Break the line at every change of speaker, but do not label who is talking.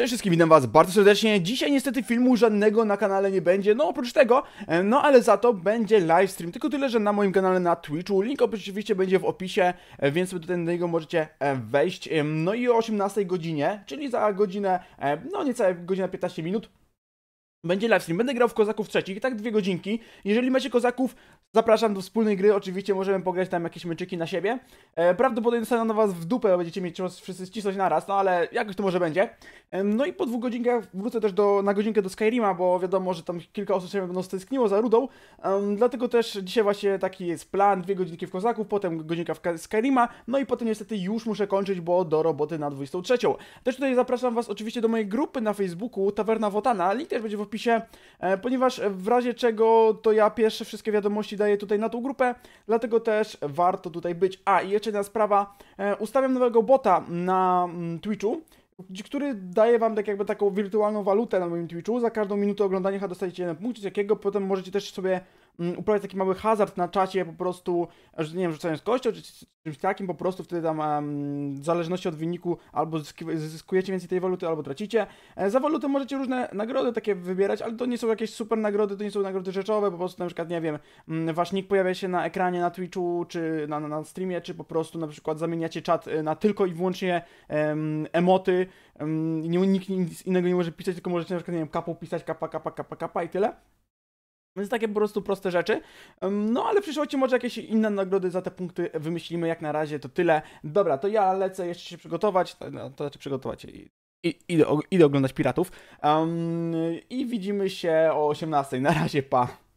Cześć wszystkim, witam was bardzo serdecznie. Dzisiaj niestety filmu żadnego na kanale nie będzie, no oprócz tego, e, no ale za to będzie livestream, tylko tyle, że na moim kanale na Twitchu. Link oczywiście będzie w opisie, e, więc do tego możecie e, wejść. No i o 18 godzinie, czyli za godzinę, no niecałe godzina 15 minut, będzie livestream. Będę grał w Kozaków trzecich, tak dwie godzinki. Jeżeli macie Kozaków, zapraszam do wspólnej gry. Oczywiście możemy pograć tam jakieś meczyki na siebie. E, prawdopodobnie dostaną na was w dupę, będziecie mieć czas wszyscy ścisnąć naraz, no ale jakoś to może będzie. E, no i po dwóch godzinkach wrócę też do, na godzinkę do Skyrima, bo wiadomo, że tam kilka osób się będą stęskniło za rudą. E, dlatego też dzisiaj właśnie taki jest plan. Dwie godzinki w Kozaków, potem godzinka w Skyrima, no i potem niestety już muszę kończyć, bo do roboty na 23. Też tutaj zapraszam was oczywiście do mojej grupy na Facebooku Tawerna Wotana. Link też będzie w opisie, e, ponieważ w razie czego to ja pierwsze wszystkie wiadomości daję tutaj na tą grupę, dlatego też warto tutaj być. A, i jeszcze jedna sprawa, e, ustawiam nowego bota na mm, Twitchu, który daje wam tak jakby taką wirtualną walutę na moim Twitchu. Za każdą minutę oglądania dostajecie jeden punkt, jakiego potem możecie też sobie Mm, uprawiać taki mały hazard na czacie, po prostu, że nie wiem, rzucając kością czy czymś takim, po prostu wtedy tam w zależności od wyniku albo zyskujecie więcej tej waluty, albo tracicie. E, za walutę możecie różne nagrody takie wybierać, ale to nie są jakieś super nagrody, to nie są nagrody rzeczowe, po prostu na przykład, nie wiem, mm, wasz nick pojawia się na ekranie, na Twitchu, czy na, na streamie, czy po prostu na przykład zamieniacie czat e, na tylko i wyłącznie em, emoty, em, nikt nic innego nie może pisać, tylko możecie na przykład, nie wiem, kapu pisać, kapa, kapa, kapa, kapa i tyle. Więc takie po prostu proste rzeczy. No ale w przyszłości może jakieś inne nagrody za te punkty wymyślimy. Jak na razie to tyle. Dobra, to ja lecę jeszcze się przygotować. No, to znaczy przygotować. I, i, idę, idę oglądać piratów. Um, I widzimy się o 18. Na razie, pa.